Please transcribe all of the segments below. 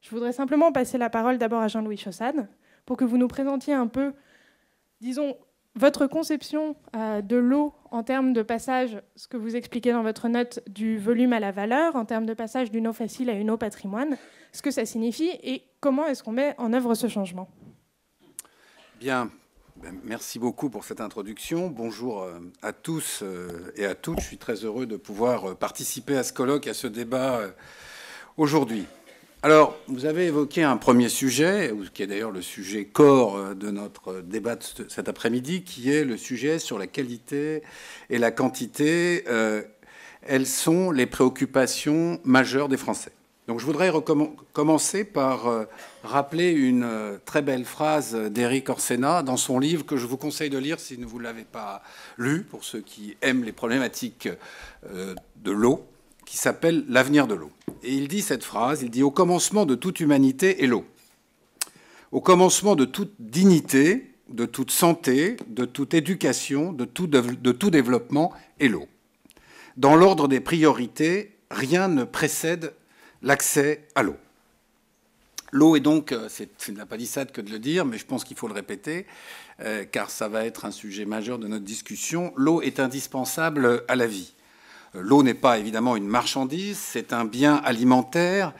Je voudrais simplement passer la parole d'abord à Jean-Louis Chaussade pour que vous nous présentiez un peu, disons, votre conception euh, de l'eau en termes de passage, ce que vous expliquez dans votre note du volume à la valeur, en termes de passage d'une eau facile à une eau patrimoine, ce que ça signifie et comment est-ce qu'on met en œuvre ce changement Bien, ben, merci beaucoup pour cette introduction. Bonjour euh, à tous euh, et à toutes. Je suis très heureux de pouvoir participer à ce colloque, à ce débat aujourd'hui. Alors, vous avez évoqué un premier sujet, qui est d'ailleurs le sujet corps euh, de notre débat de cet après-midi, qui est le sujet sur la qualité et la quantité. Euh, elles sont les préoccupations majeures des Français. Donc je voudrais commencer par euh, rappeler une très belle phrase d'Éric Orsena dans son livre que je vous conseille de lire si vous ne l'avez pas lu, pour ceux qui aiment les problématiques de l'eau qui s'appelle L'avenir de l'eau. Et il dit cette phrase, il dit Au commencement de toute humanité est l'eau. Au commencement de toute dignité, de toute santé, de toute éducation, de tout, développement est l'eau. Dans l'ordre des priorités, rien ne précède l'accès à l'eau. L'eau est donc, euh, c'est n'a pas dit ça que de le dire, mais je pense qu'il faut le répéter, euh, car ça va être un sujet majeur de notre discussion, l'eau est indispensable à la vie. L'eau n'est pas évidemment une marchandise, c'est un bien alimentaire,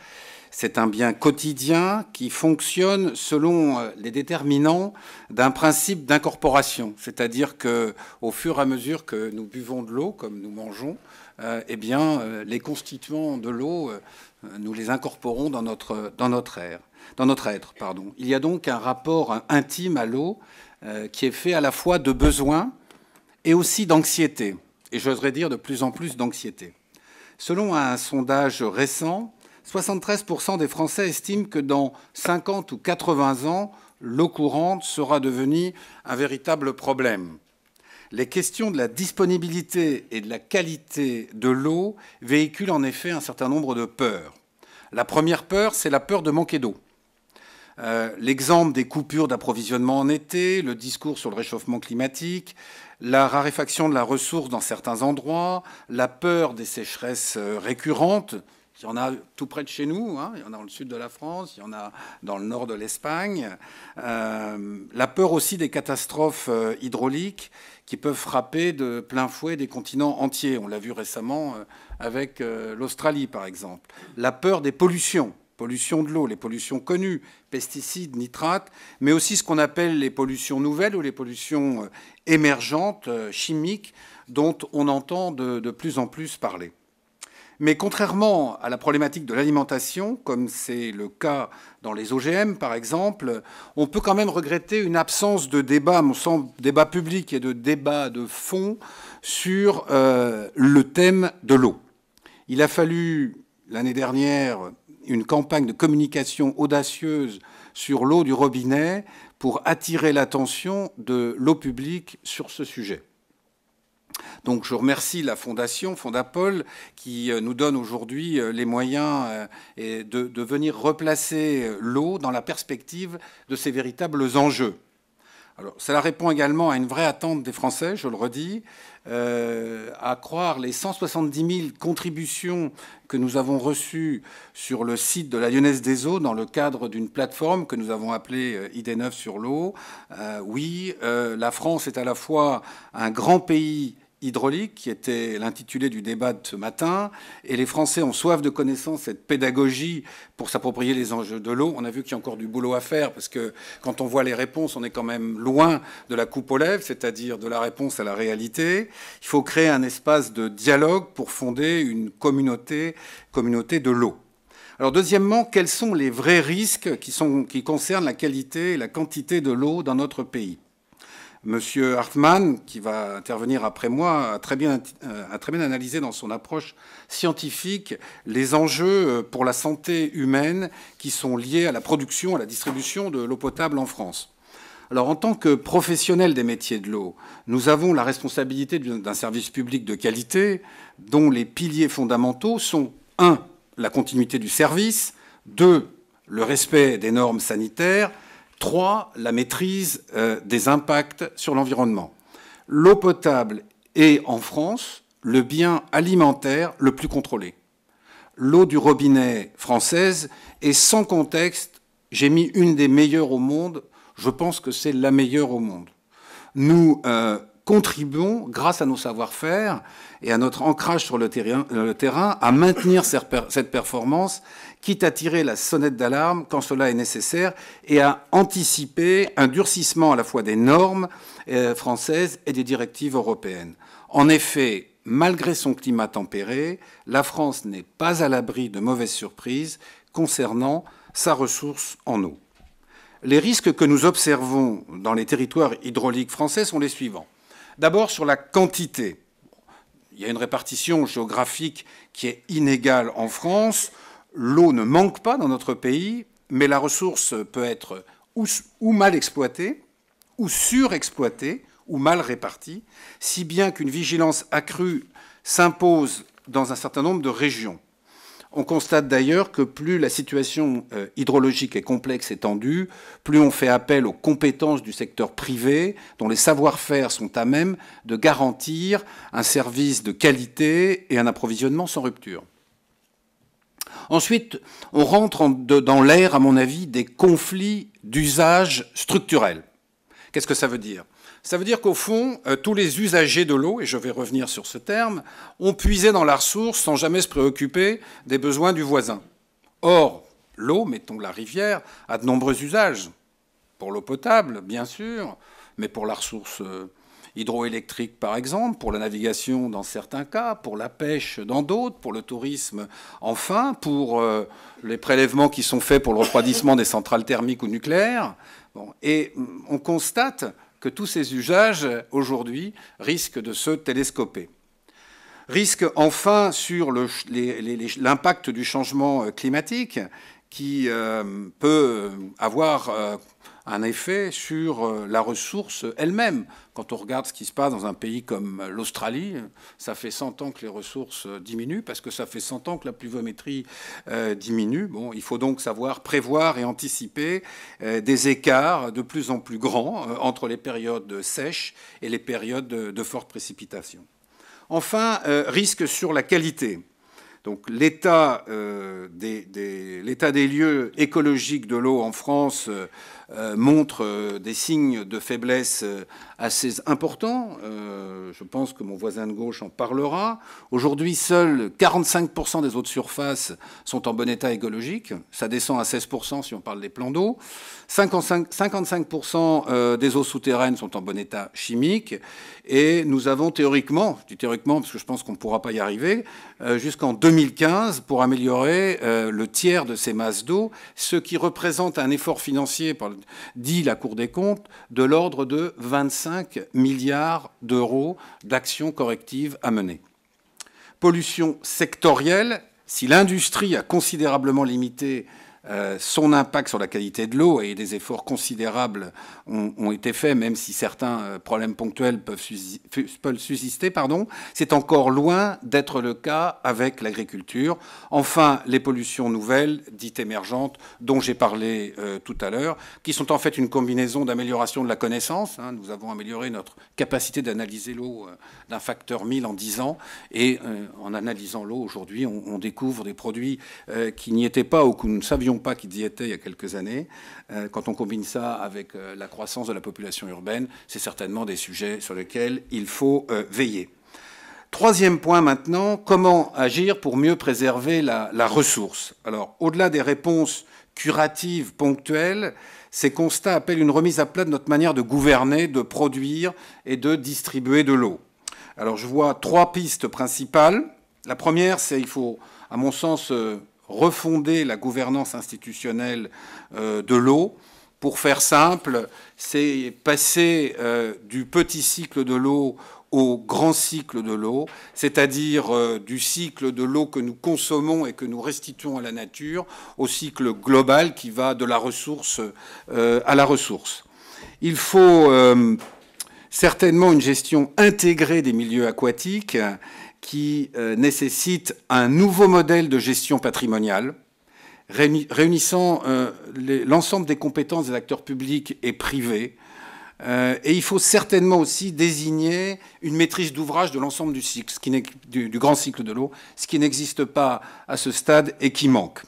c'est un bien quotidien qui fonctionne selon euh, les déterminants d'un principe d'incorporation, c'est-à-dire que au fur et à mesure que nous buvons de l'eau, comme nous mangeons, euh, eh bien euh, les constituants de l'eau, nous les incorporons dans notre dans notre être, Il y a donc un rapport intime à l'eau qui est fait à la fois de besoin et aussi d'anxiété et j'oserais dire de plus en plus d'anxiété. Selon un sondage récent, 73% des Français estiment que dans 50 ou 80 ans, l'eau courante sera devenue un véritable problème. Les questions de la disponibilité et de la qualité de l'eau véhiculent en effet un certain nombre de peurs. La première peur, c'est la peur de manquer d'eau. Euh, l'exemple des coupures d'approvisionnement en été, le discours sur le réchauffement climatique, la raréfaction de la ressource dans certains endroits, la peur des sécheresses euh, récurrentes. Il y en a tout près de chez nous, hein. il y en a dans le sud de la France, il y en a dans le nord de l'Espagne. Euh, la peur aussi des catastrophes euh, hydrauliques qui peuvent frapper de plein fouet des continents entiers. On l'a vu récemment avec l'Australie, par exemple. La peur des pollutions pollution de l'eau, les pollutions connues, pesticides, nitrates, mais aussi ce qu'on appelle les pollutions nouvelles ou les pollutions émergentes, euh, chimiques, dont on entend de, plus en plus parler. Mais contrairement à la problématique de l'alimentation, comme c'est le cas dans les OGM par exemple, on peut quand même regretter une absence de débat, mon sens, débat public et de débat de fond sur euh, le thème de l'eau. Il a fallu l'année dernière une campagne de communication audacieuse sur l'eau du robinet pour attirer l'attention de l'eau publique sur ce sujet. Donc je remercie la Fondation Fondapol qui euh, nous donne aujourd'hui euh, les moyens euh, de, venir replacer l'eau dans la perspective de ses véritables enjeux. Alors, cela répond également à une vraie attente des Français, je le redis, euh, à croire les 170 000 contributions que nous avons reçues sur le site de la Lyonnaise des Eaux dans le cadre d'une plateforme que nous avons appelée euh, ID9 sur l'eau. Euh, oui, la France est à la fois un grand pays hydraulique, qui était l'intitulé du débat de ce matin. Et les Français ont soif de connaissance cette pédagogie pour s'approprier les enjeux de l'eau. On a vu qu'il y a encore du boulot à faire, parce que quand on voit les réponses, on est quand même loin de la coupe aux lèvres, c'est-à-dire de la réponse à la réalité. Il faut créer un espace de dialogue pour fonder une communauté, de l'eau. Alors deuxièmement, quels sont les vrais risques qui concernent la qualité et la quantité de l'eau dans notre pays Monsieur Hartmann, qui va intervenir après moi, a très, bien, euh, analysé dans son approche scientifique les enjeux euh, pour la santé humaine qui sont liés à la production, à la distribution de l'eau potable en France. Alors, en tant que professionnels des métiers de l'eau, nous avons la responsabilité d'un service public de qualité dont les piliers fondamentaux sont 1. la continuité du service, 2. le respect des normes sanitaires, Trois, la maîtrise euh, des impacts sur l'environnement. L'eau potable est en France le bien alimentaire le plus contrôlé. L'eau du robinet française est sans contexte, j'ai mis une des meilleures au monde, je pense que c'est la meilleure au monde. Nous euh, contribuons, grâce à nos savoir-faire et à notre ancrage sur le terrain euh, à maintenir cette performance quitte à tirer la sonnette d'alarme quand cela est nécessaire et à anticiper un durcissement à la fois des normes euh, françaises et des directives européennes. En effet, malgré son climat tempéré, la France n'est pas à l'abri de mauvaises surprises concernant sa ressource en eau. Les risques que nous observons dans les territoires hydrauliques français sont les suivants. D'abord sur la quantité. Il y a une répartition géographique qui est inégale en France. L'eau ne manque pas dans notre pays, mais la ressource peut être ou, mal exploitée, ou surexploitée, ou mal répartie, si bien qu'une vigilance accrue s'impose dans un certain nombre de régions. On constate d'ailleurs que plus la situation euh, hydrologique est complexe et tendue, plus on fait appel aux compétences du secteur privé, dont les savoir-faire sont à même de garantir un service de qualité et un approvisionnement sans rupture. Ensuite, on rentre dans l'ère, à mon avis, des conflits d'usage structurel. Qu'est-ce que ça veut dire Ça veut dire qu'au fond, euh, tous les usagers de l'eau, et je vais revenir sur ce terme, ont puisé dans la ressource sans jamais se préoccuper des besoins du voisin. Or, l'eau, mettons la rivière, a de nombreux usages. Pour l'eau potable, bien sûr, mais pour la ressource euh, Hydroélectrique, par exemple, pour la navigation dans certains cas, pour la pêche dans d'autres, pour le tourisme enfin, pour euh, les prélèvements qui sont faits pour le refroidissement des centrales thermiques ou nucléaires. et mm, on constate que tous ces usages aujourd'hui risquent de se télescoper. Risque enfin sur l'impact du changement euh, climatique qui euh, peut avoir un effet sur euh, la ressource elle-même. Quand on regarde ce qui se passe dans un pays comme euh, l'Australie, ça fait 100 ans que les ressources euh, diminuent, parce que ça fait 100 ans que la pluviométrie diminue. Bon, il faut donc savoir prévoir et anticiper des écarts de plus en plus grands entre les périodes sèches et les périodes de, fortes précipitations. Enfin, risque sur la qualité. Donc l'état des, des, lieux écologiques de l'eau en France euh, montre euh, des signes de faiblesse euh, assez importants. je pense que mon voisin de gauche en parlera. Aujourd'hui, seuls 45% des eaux de surface sont en bon état écologique. Ça descend à 16% si on parle des plans d'eau. 55% des eaux souterraines sont en bon état chimique. Et nous avons théoriquement, je dis théoriquement parce que je pense qu'on ne pourra pas y arriver, jusqu'en 2015 pour améliorer le tiers de ces masses d'eau, ce qui représente un effort financier par le dit la Cour des comptes, de l'ordre de 25 milliards d'euros d'actions correctives à mener. Pollution sectorielle, si l'industrie a considérablement limité euh, son impact sur la qualité de l'eau et des efforts considérables ont, été faits, même si certains euh, problèmes ponctuels peuvent, subsister. Pardon, c'est encore loin d'être le cas avec l'agriculture. Enfin, les pollutions nouvelles, dites émergentes, dont j'ai parlé euh, tout à l'heure, qui sont en fait une combinaison d'amélioration de la connaissance. Hein. nous avons amélioré notre capacité d'analyser l'eau d'un facteur 1000 en 10 ans, et en analysant l'eau aujourd'hui, on, on, découvre des produits qui n'y étaient pas ou que nous ne savions pas qu'ils y étaient il y a quelques années. Euh, quand on combine ça avec euh, la croissance de la population urbaine, c'est certainement des sujets sur lesquels il faut euh, veiller. Troisième point maintenant, comment agir pour mieux préserver la, ressource Alors, au-delà des réponses curatives, ponctuelles, ces constats appellent une remise à plat de notre manière de gouverner, de produire et de distribuer de l'eau. Alors, je vois trois pistes principales. La première, c'est il faut, à mon sens, refonder la gouvernance institutionnelle euh, de l'eau. Pour faire simple, c'est passer euh, du petit cycle de l'eau au grand cycle de l'eau, c'est-à-dire euh, du cycle de l'eau que nous consommons et que nous restituons à la nature, au cycle global qui va de la ressource à la ressource. Il faut certainement une gestion intégrée des milieux aquatiques qui euh, nécessite un nouveau modèle de gestion patrimoniale réunissant euh, l'ensemble des compétences des acteurs publics et privés. Euh, et il faut certainement aussi désigner une maîtrise d'ouvrage de l'ensemble du cycle, grand cycle de l'eau, ce qui n'existe pas à ce stade et qui manque.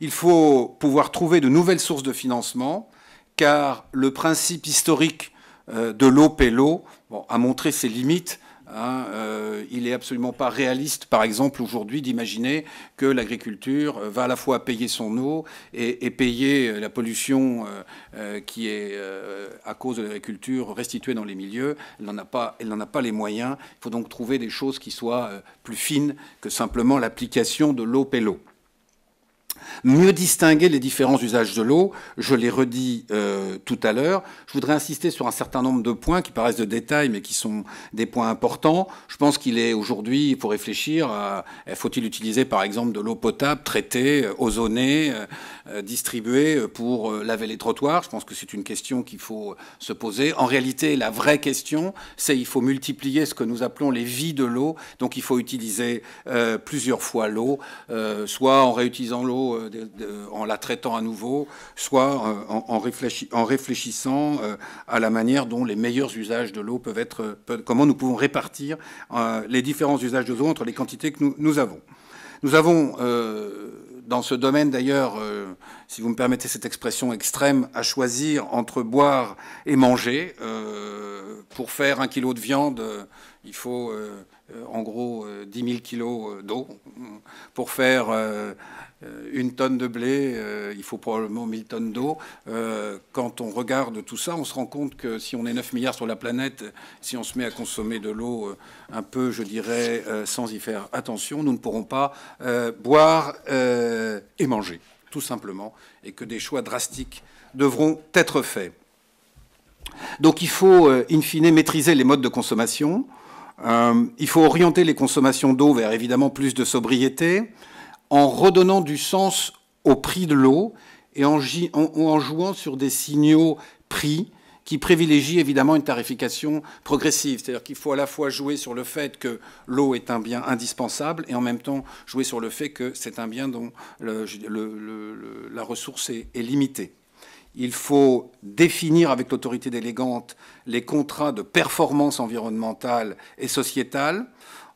Il faut pouvoir trouver de nouvelles sources de financement, car le principe historique de l'eau paie l'eau a montré ses limites Hein, euh, il n'est absolument pas réaliste, par exemple, aujourd'hui, d'imaginer que l'agriculture va à la fois payer son eau et, payer euh, la pollution euh, qui est, à cause de l'agriculture, restituée dans les milieux. Elle n'en a, pas, a pas les moyens. Il faut donc trouver des choses qui soient plus fines que simplement l'application de l'eau pélo mieux distinguer les différents usages de l'eau. Je l'ai redit euh, tout à l'heure. Je voudrais insister sur un certain nombre de points qui paraissent de détails, mais qui sont des points importants. Je pense qu'il est aujourd'hui, il faut réfléchir, faut-il utiliser par exemple de l'eau potable traitée, euh, ozonée euh, euh, distribué euh, pour euh, laver les trottoirs. Je pense que c'est une question qu'il faut se poser. En réalité, la vraie question, c'est qu'il faut multiplier ce que nous appelons les vies de l'eau. Donc il faut utiliser plusieurs fois l'eau, soit en réutilisant l'eau, en la traitant à nouveau, soit en, réfléchissant à la manière dont les meilleurs usages de l'eau peuvent être, comment nous pouvons répartir les différents usages de l'eau entre les quantités que nous avons. Nous avons dans ce domaine d'ailleurs, euh, si vous me permettez cette expression extrême, à choisir entre boire et manger. Euh, pour faire un kilo de viande, euh, il faut en gros 10 000 kilos d'eau. Pour faire euh, une tonne de blé, euh, il faut probablement 1000 tonnes d'eau. Euh, quand on regarde tout ça, on se rend compte que si on est 9 milliards sur la planète, si on se met à consommer de l'eau un peu, je dirais, sans y faire attention, nous ne pourrons pas boire et manger, tout simplement, et que des choix drastiques devront être faits. Donc il faut, in fine, maîtriser les modes de consommation. il faut orienter les consommations d'eau vers évidemment plus de sobriété en redonnant du sens au prix de l'eau et en, jouant sur des signaux prix qui privilégient évidemment une tarification progressive. C'est-à-dire qu'il faut à la fois jouer sur le fait que l'eau est un bien indispensable et en même temps jouer sur le fait que c'est un bien dont la ressource est, est limitée. Il faut définir avec l'autorité délégante les contrats de performance environnementale et sociétale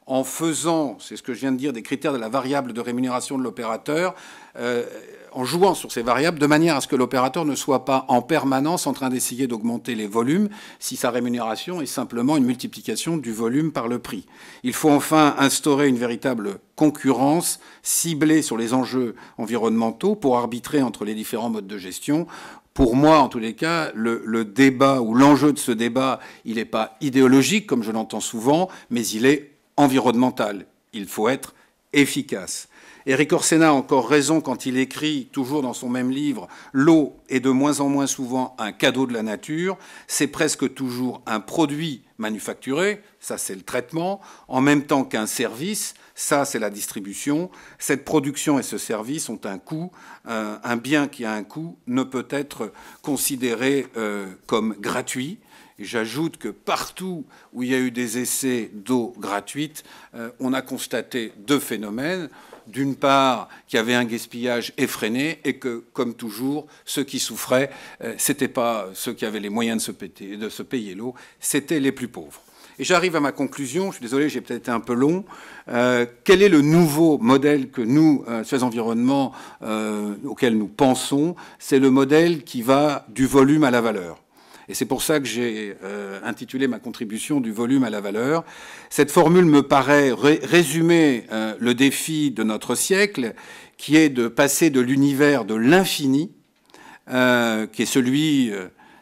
en faisant, c'est ce que je viens de dire, des critères de la variable de rémunération de l'opérateur, euh, en jouant sur ces variables de manière à ce que l'opérateur ne soit pas en permanence en train d'essayer d'augmenter les volumes si sa rémunération est simplement une multiplication du volume par le prix. Il faut enfin instaurer une véritable concurrence ciblée sur les enjeux environnementaux pour arbitrer entre les différents modes de gestion pour moi, en tous les cas, le débat ou l'enjeu de ce débat, il n'est pas idéologique, comme je l'entends souvent, mais il est environnemental. Il faut être efficace. Eric Orsena a encore raison quand il écrit, toujours dans son même livre, L'eau est de moins en moins souvent un cadeau de la nature, c'est presque toujours un produit manufacturé, ça c'est le traitement, en même temps qu'un service, ça c'est la distribution. Cette production et ce service ont un coût, euh, un bien qui a un coût ne peut être considéré euh, comme gratuit, j'ajoute que partout où il y a eu des essais d'eau gratuite, euh, on a constaté deux phénomènes. D'une part, qu'il y avait un gaspillage effréné et que, comme toujours, ceux qui souffraient, euh, c'était pas ceux qui avaient les moyens de se, de se payer l'eau, c'était les plus pauvres. Et j'arrive à ma conclusion, je suis désolé, j'ai peut-être été un peu long. Euh, quel est le nouveau modèle que nous, euh, ces environnements auxquels nous pensons C'est le modèle qui va du volume à la valeur. Et c'est pour ça que j'ai euh, intitulé ma contribution du volume à la valeur. Cette formule me paraît résumer euh, le défi de notre siècle, qui est de passer de l'univers de l'infini, euh, qui est celui,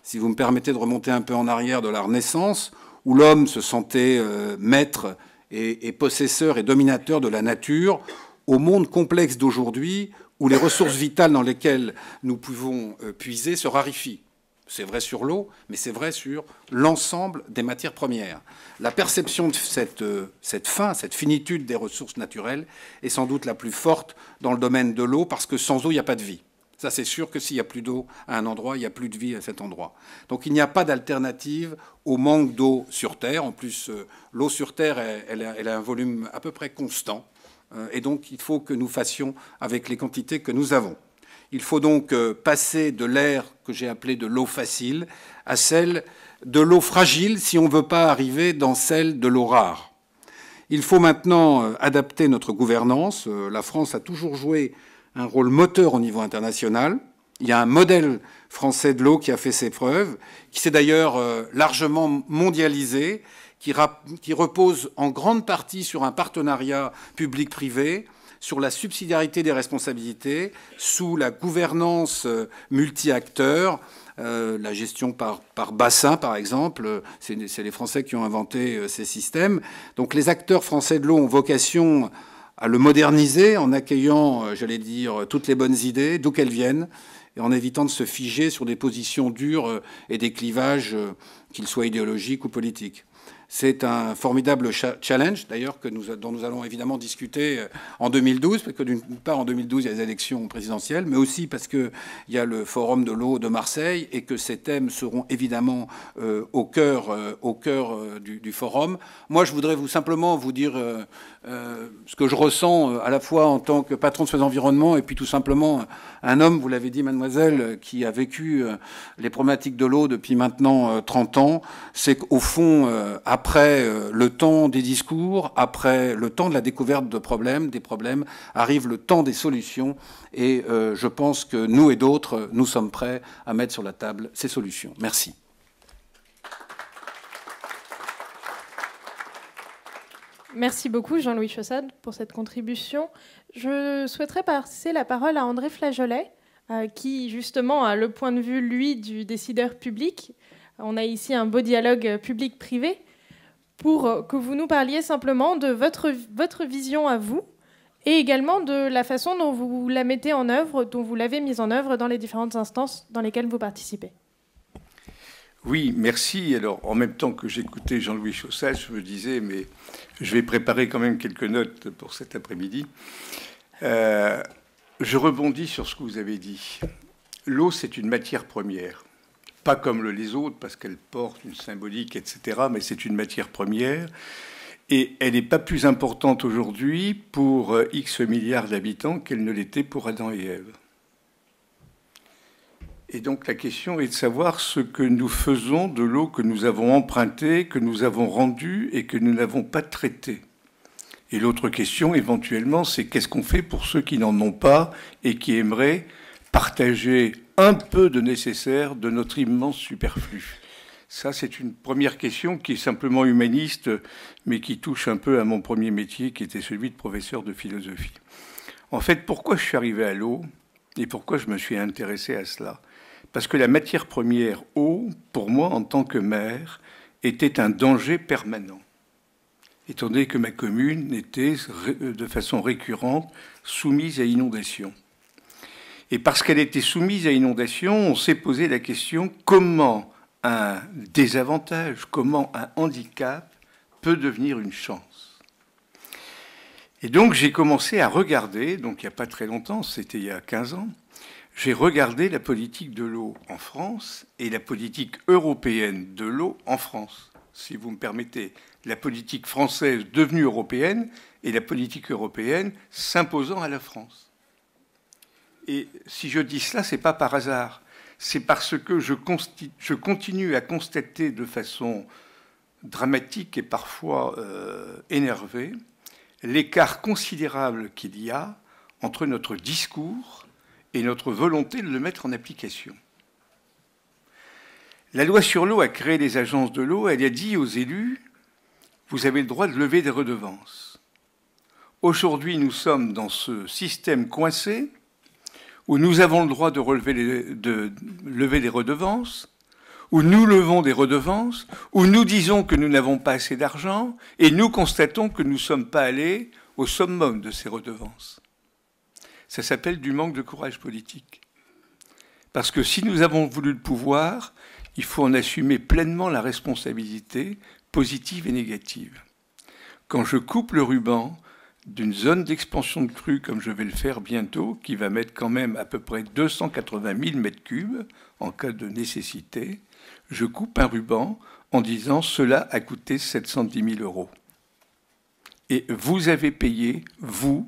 si vous me permettez de remonter un peu en arrière, de la Renaissance, où l'homme se sentait maître et, possesseur et dominateur de la nature, au monde complexe d'aujourd'hui, où les ressources vitales dans lesquelles nous pouvons puiser se rarifient. C'est vrai sur l'eau, mais c'est vrai sur l'ensemble des matières premières. La perception de euh, cette, fin, cette finitude des ressources naturelles est sans doute la plus forte dans le domaine de l'eau, parce que sans eau, il n'y a pas de vie. Ça, c'est sûr que s'il n'y a plus d'eau à un endroit, il n'y a plus de vie à cet endroit. Donc il n'y a pas d'alternative au manque d'eau sur Terre. En plus, euh, l'eau sur Terre, elle a un volume à peu près constant. Euh, et donc, il faut que nous fassions avec les quantités que nous avons. Il faut donc euh, passer de l'ère que j'ai appelée de l'eau facile à celle de l'eau fragile si on ne veut pas arriver dans celle de l'eau rare. Il faut maintenant euh, adapter notre gouvernance. Euh, la France a toujours joué un rôle moteur au niveau international. Il y a un modèle français de l'eau qui a fait ses preuves, qui s'est d'ailleurs largement mondialisé, qui, repose en grande partie sur un partenariat public-privé sur la subsidiarité des responsabilités sous la gouvernance euh, multi-acteurs. Euh, la gestion par, bassin, par exemple. C'est les Français qui ont inventé euh, ces systèmes. Donc les acteurs français de l'eau ont vocation à le moderniser en accueillant, j'allais dire, toutes les bonnes idées, d'où qu'elles viennent, et en évitant de se figer sur des positions dures et des clivages, qu'ils soient idéologiques ou politiques. C'est un formidable challenge, d'ailleurs, dont nous allons évidemment discuter euh, en 2012, parce que d'une part, en 2012, il y a les élections présidentielles, mais aussi parce qu'il y a le Forum de l'eau de Marseille et que ces thèmes seront évidemment euh, au cœur, euh, au cœur du, forum. Moi, je voudrais vous simplement vous dire ce que je ressens à la fois en tant que patron de ce environnement et puis tout simplement un homme, vous l'avez dit, mademoiselle, qui a vécu les problématiques de l'eau depuis maintenant 30 ans. C'est qu'au fond, après euh, le temps des discours, après le temps de la découverte de problèmes, des problèmes, arrive le temps des solutions. Et euh, je pense que nous et d'autres, nous sommes prêts à mettre sur la table ces solutions. Merci. Merci beaucoup Jean-Louis Chaussade pour cette contribution. Je souhaiterais passer la parole à André Flageolet, euh, qui justement a le point de vue, lui, du décideur public. On a ici un beau dialogue public-privé pour euh, que vous nous parliez simplement de votre, votre vision à vous et également de la façon dont vous la mettez en œuvre, dont vous l'avez mise en œuvre dans les différentes instances dans lesquelles vous participez. Oui, merci. Alors, en même temps que j'écoutais Jean-Louis Chaussage, je me disais, mais je vais préparer quand même quelques notes pour cet après-midi. Euh, je rebondis sur ce que vous avez dit. L'eau, c'est une matière première pas comme les autres parce qu'elle porte une symbolique, etc., mais c'est une matière première. Et elle n'est pas plus importante aujourd'hui pour euh, X milliards d'habitants qu'elle ne l'était pour Adam et Ève. Et donc la question est de savoir ce que nous faisons de l'eau que nous avons empruntée, que nous avons rendue et que nous n'avons pas traitée. Et l'autre question éventuellement, c'est qu'est-ce qu'on fait pour ceux qui n'en ont pas et qui aimeraient partager un peu de nécessaire de notre immense superflu Ça, c'est une première question qui est simplement humaniste, mais qui touche un peu à mon premier métier, qui était celui de professeur de philosophie. En fait, pourquoi je suis arrivé à l'eau et pourquoi je me suis intéressé à cela Parce que la matière première, eau, pour moi, en tant que maire, était un danger permanent étant donné que ma commune était de façon récurrente soumise à inondations. Et parce qu'elle était soumise à inondation, on s'est posé la question comment un désavantage, comment un handicap peut devenir une chance. Et donc j'ai commencé à regarder, donc il n'y a pas très longtemps, c'était il y a 15 ans, j'ai regardé la politique de l'eau en France et la politique européenne de l'eau en France, si vous me permettez. La politique française devenue européenne et la politique européenne s'imposant à la France. Et si je dis cela, ce n'est pas par hasard. C'est parce que je, continue à constater de façon dramatique et parfois euh, énervée l'écart considérable qu'il y a entre notre discours et notre volonté de le mettre en application. La loi sur l'eau a créé les agences de l'eau, elle a dit aux élus, vous avez le droit de lever des redevances. Aujourd'hui, nous sommes dans ce système coincé où nous avons le droit de, relever les, lever des redevances, où nous levons des redevances, où nous disons que nous n'avons pas assez d'argent, et nous constatons que nous ne sommes pas allés au summum de ces redevances. Ça s'appelle du manque de courage politique. Parce que si nous avons voulu le pouvoir, il faut en assumer pleinement la responsabilité, positive et négative. Quand je coupe le ruban, d'une zone d'expansion de crue, comme je vais le faire bientôt, qui va mettre quand même à peu près 280 000 m3 en cas de nécessité, je coupe un ruban en disant cela a coûté 710 000 euros. Et vous avez payé, vous,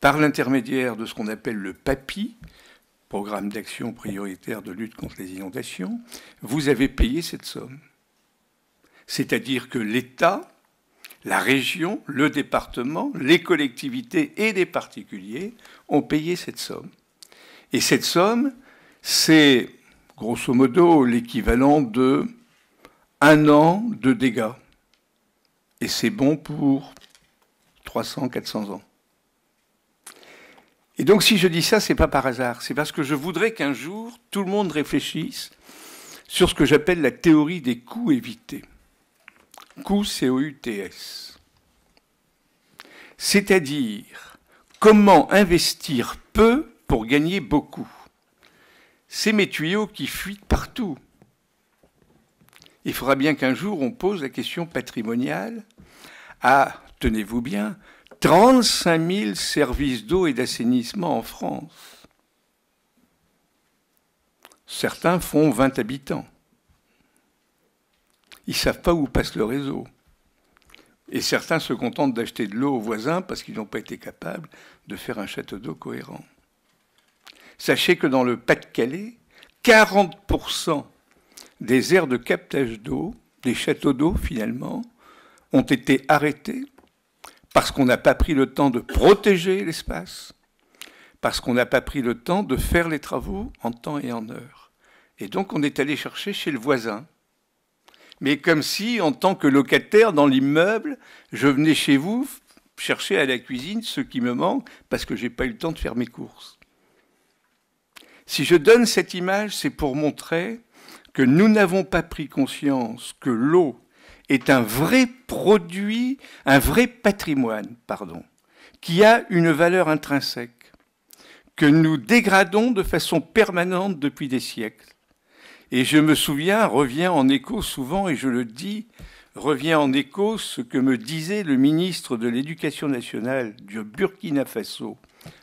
par l'intermédiaire de ce qu'on appelle le PAPI, Programme d'action prioritaire de lutte contre les inondations, vous avez payé cette somme. C'est-à-dire que l'État, la région, le département, les collectivités et les particuliers ont payé cette somme. Et cette somme, c'est grosso modo l'équivalent de un an de dégâts. Et c'est bon pour 300, 400 ans. Et donc si je dis ça, ce n'est pas par hasard, c'est parce que je voudrais qu'un jour tout le monde réfléchisse sur ce que j'appelle la théorie des coûts évités. COUTS. C'est-à-dire comment investir peu pour gagner beaucoup. C'est mes tuyaux qui fuitent partout. Il faudra bien qu'un jour on pose la question patrimoniale à, ah, tenez-vous bien, 35 000 services d'eau et d'assainissement en France. Certains font 20 habitants ils ne savent pas où passe le réseau. Et certains se contentent d'acheter de l'eau aux voisins parce qu'ils n'ont pas été capables de faire un château d'eau cohérent. Sachez que dans le Pas-de-Calais, 40% des aires de captage d'eau, des châteaux d'eau finalement, ont été arrêtés parce qu'on n'a pas pris le temps de protéger l'espace, parce qu'on n'a pas pris le temps de faire les travaux en temps et en heure. Et donc on est allé chercher chez le voisin mais comme si, en tant que locataire dans l'immeuble, je venais chez vous chercher à la cuisine ce qui me manque parce que je n'ai pas eu le temps de faire mes courses. Si je donne cette image, c'est pour montrer que nous n'avons pas pris conscience que l'eau est un vrai produit, un vrai patrimoine, pardon, qui a une valeur intrinsèque, que nous dégradons de façon permanente depuis des siècles. Et je me souviens, revient en écho souvent, et je le dis, revient en écho ce que me disait le ministre de l'Éducation nationale du Burkina Faso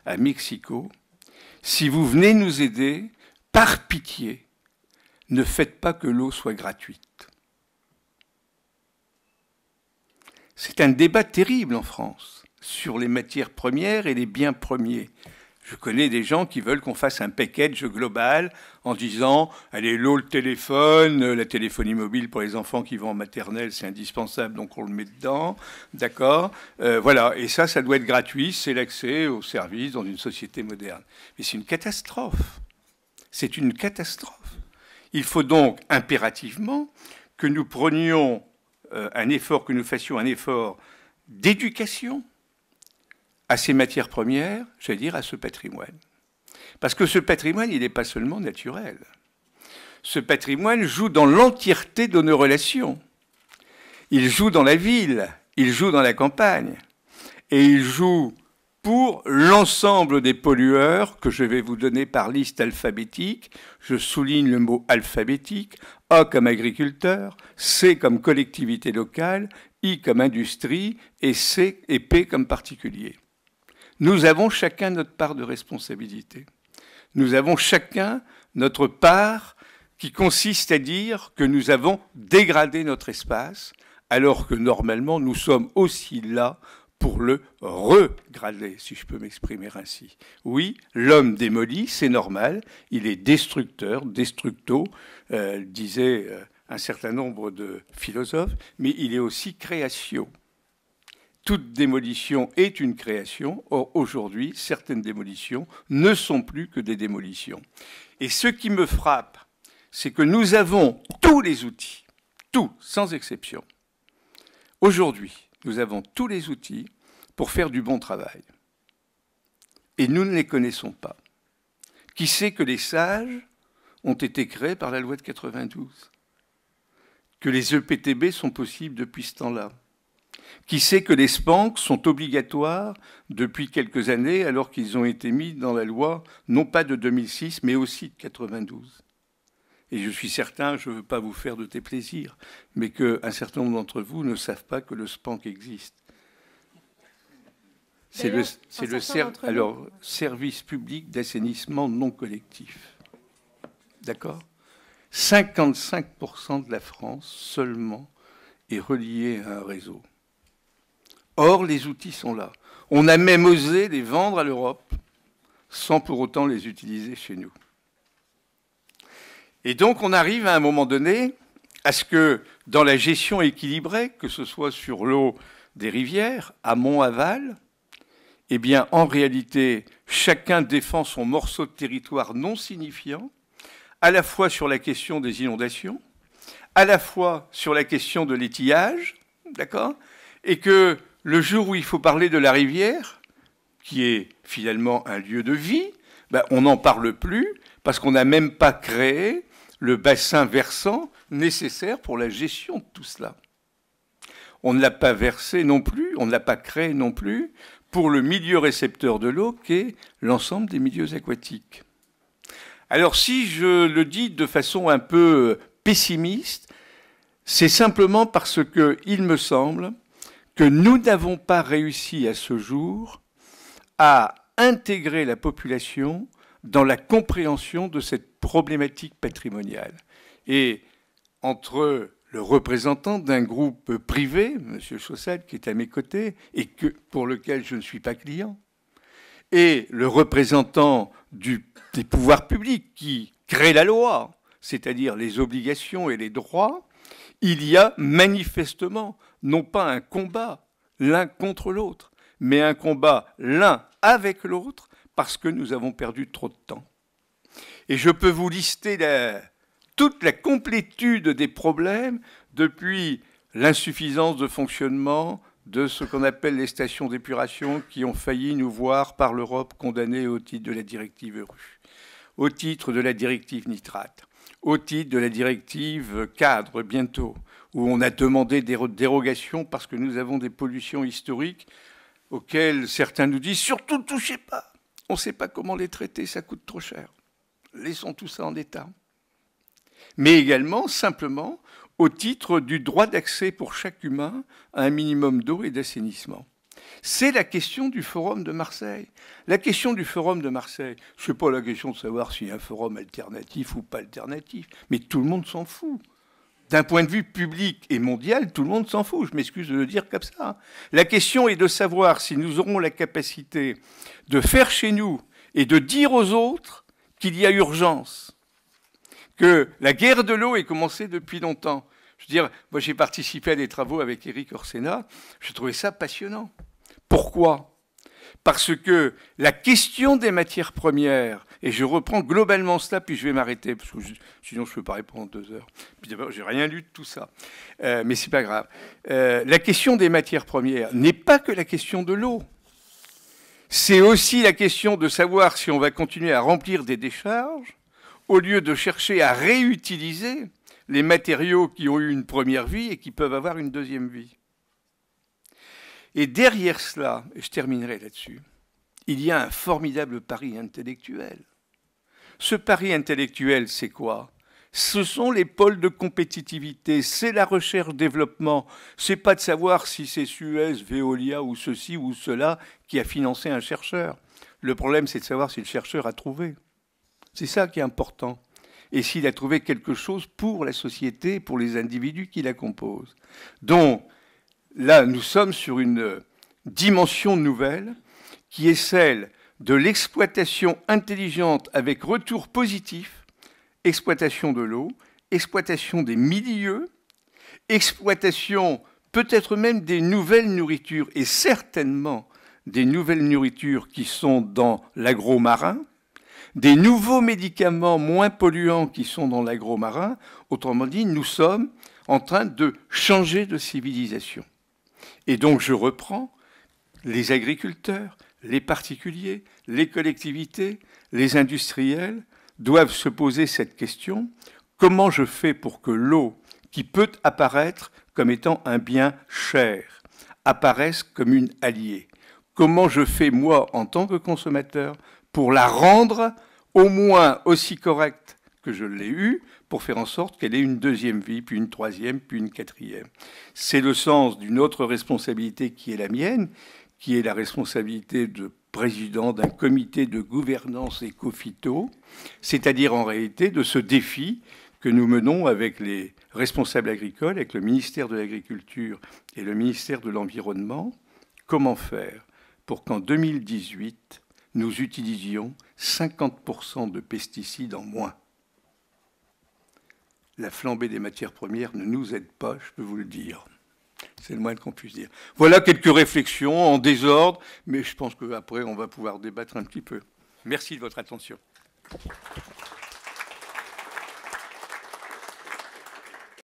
à Mexico. Si vous venez nous aider, par pitié, ne faites pas que l'eau soit gratuite. C'est un débat terrible en France sur les matières premières et les biens premiers. Je connais des gens qui veulent qu'on fasse un package global en disant allez, l'eau, le téléphone, la téléphonie mobile pour les enfants qui vont en maternelle, c'est indispensable, donc on le met dedans. D'accord euh, Voilà. Et ça, ça doit être gratuit, c'est l'accès aux services dans une société moderne. Mais c'est une catastrophe. C'est une catastrophe. Il faut donc impérativement que nous prenions euh, un effort, que nous fassions un effort d'éducation à ces matières premières, j'allais dire à ce patrimoine. Parce que ce patrimoine, il n'est pas seulement naturel. Ce patrimoine joue dans l'entièreté de nos relations. Il joue dans la ville, il joue dans la campagne, et il joue pour l'ensemble des pollueurs que je vais vous donner par liste alphabétique. Je souligne le mot alphabétique, A comme agriculteur, C comme collectivité locale, I comme industrie, et, C, et P comme particulier. Nous avons chacun notre part de responsabilité. Nous avons chacun notre part qui consiste à dire que nous avons dégradé notre espace, alors que normalement nous sommes aussi là pour le regrader, si je peux m'exprimer ainsi. Oui, l'homme démolit, c'est normal, il est destructeur, destructo, euh, disait euh, un certain nombre de philosophes, mais il est aussi créatio toute démolition est une création. Or, aujourd'hui, certaines démolitions ne sont plus que des démolitions. Et ce qui me frappe, c'est que nous avons tous les outils, tous, sans exception. Aujourd'hui, nous avons tous les outils pour faire du bon travail. Et nous ne les connaissons pas. Qui sait que les sages ont été créés par la loi de 92 Que les EPTB sont possibles depuis ce temps-là qui sait que les spanks sont obligatoires depuis quelques années alors qu'ils ont été mis dans la loi non pas de 2006 mais aussi de 92 et je suis certain, je ne veux pas vous faire de tes plaisirs, mais qu'un certain nombre d'entre vous ne savent pas que le spank existe. C'est le, service public d'assainissement non collectif. D'accord 55% de la France seulement est reliée à un réseau. Or, les outils sont là. On a même osé les vendre à l'Europe sans pour autant les utiliser chez nous. Et donc, on arrive à un moment donné à ce que, dans la gestion équilibrée, que ce soit sur l'eau des rivières, amont-aval, eh bien, en réalité, chacun défend son morceau de territoire non signifiant, à la fois sur la question des inondations, à la fois sur la question de l'étillage, d'accord, et que le jour où il faut parler de la rivière, qui est finalement un lieu de vie, ben, on n'en parle plus parce qu'on n'a même pas créé le bassin versant nécessaire pour la gestion de tout cela. On ne l'a pas versé non plus, on ne l'a pas créé non plus pour le milieu récepteur de l'eau qui est l'ensemble des milieux aquatiques. Alors si je le dis de façon un peu pessimiste, c'est simplement parce que il me semble que nous n'avons pas réussi à ce jour à intégrer la population dans la compréhension de cette problématique patrimoniale. Et entre le représentant d'un groupe privé, M. Chaussette, qui est à mes côtés, et pour lequel je ne suis pas client, et le représentant des pouvoirs publics qui crée la loi, c'est-à-dire les obligations et les droits, il y a manifestement non pas un combat l'un contre l'autre, mais un combat l'un avec l'autre parce que nous avons perdu trop de temps. Et je peux vous lister toute la complétude des problèmes depuis l'insuffisance de fonctionnement de ce qu'on appelle les stations d'épuration qui ont failli nous voir par l'Europe condamnés au titre de la directive EURUS, au titre de la directive nitrate, au titre de la directive cadre bientôt, où on a demandé des dérogations parce que nous avons des pollutions historiques auxquelles certains nous disent surtout ne touchez pas. On ne sait pas comment les traiter, ça coûte trop cher. Laissons tout ça en état. Mais également, simplement, au titre du droit d'accès pour chaque humain à un minimum d'eau et d'assainissement. C'est la question du forum de Marseille. La question du forum de Marseille, ce n'est pas la question de savoir s'il y a un forum alternatif ou pas alternatif, mais tout le monde s'en fout. D'un point de vue public et mondial, tout le monde s'en fout, je m'excuse de le dire comme ça. Hein. La question est de savoir si nous aurons la capacité de faire chez nous et de dire aux autres qu'il y a urgence, que la guerre de l'eau est commencée depuis longtemps. Je veux dire, moi j'ai participé à des travaux avec Eric Orsena, je trouvais ça passionnant. Pourquoi parce que la question des matières premières, et je reprends globalement cela, puis je vais m'arrêter, parce que sinon je ne peux pas répondre en deux heures. d'abord, j'ai rien lu de tout ça, euh, mais mais n'est pas grave. Euh, la question des matières premières n'est pas que la question de l'eau. C'est aussi la question de savoir si on va continuer à remplir des décharges au lieu de chercher à réutiliser les matériaux qui ont eu une première vie et qui peuvent avoir une deuxième vie. Et derrière cela, et je terminerai là-dessus, il y a un formidable pari intellectuel. Ce pari intellectuel, c'est quoi ce sont les pôles de compétitivité, c'est la recherche-développement. C'est pas de savoir si c'est Suez, Veolia ou ceci ou cela qui a financé un chercheur. Le problème, c'est de savoir si le chercheur a trouvé. C'est ça qui est important. Et s'il a trouvé quelque chose pour la société, pour les individus qui la composent. Donc, là, nous sommes sur une euh, dimension nouvelle qui est celle de l'exploitation intelligente avec retour positif, exploitation de l'eau, exploitation des milieux, exploitation peut-être même des nouvelles nourritures et certainement des nouvelles nourritures qui sont dans l'agro-marin, des nouveaux médicaments moins polluants qui sont dans l'agro-marin. Autrement dit, nous sommes en train de changer de civilisation. Et donc je reprends les agriculteurs, les particuliers, les collectivités, les industriels doivent se poser cette question. Comment je fais pour que l'eau, qui peut apparaître comme étant un bien cher, apparaisse comme une alliée Comment je fais, moi, en tant que consommateur, pour la rendre au moins aussi correcte que je l'ai eu pour faire en sorte qu'elle ait une deuxième vie, puis une troisième, puis une quatrième. C'est le sens d'une autre responsabilité qui est la mienne, qui est la responsabilité de président d'un comité de gouvernance éco-phyto, c'est-à-dire en réalité de ce défi que nous menons avec les responsables agricoles, avec le ministère de l'Agriculture et le ministère de l'Environnement. Comment faire pour qu'en 2018, nous utilisions 50% de pesticides en moins la flambée des matières premières ne nous aide pas, je peux vous le dire. C'est le moins qu'on puisse dire. Voilà quelques réflexions en désordre, mais je pense qu'après, on va pouvoir débattre un petit peu. Merci de votre attention.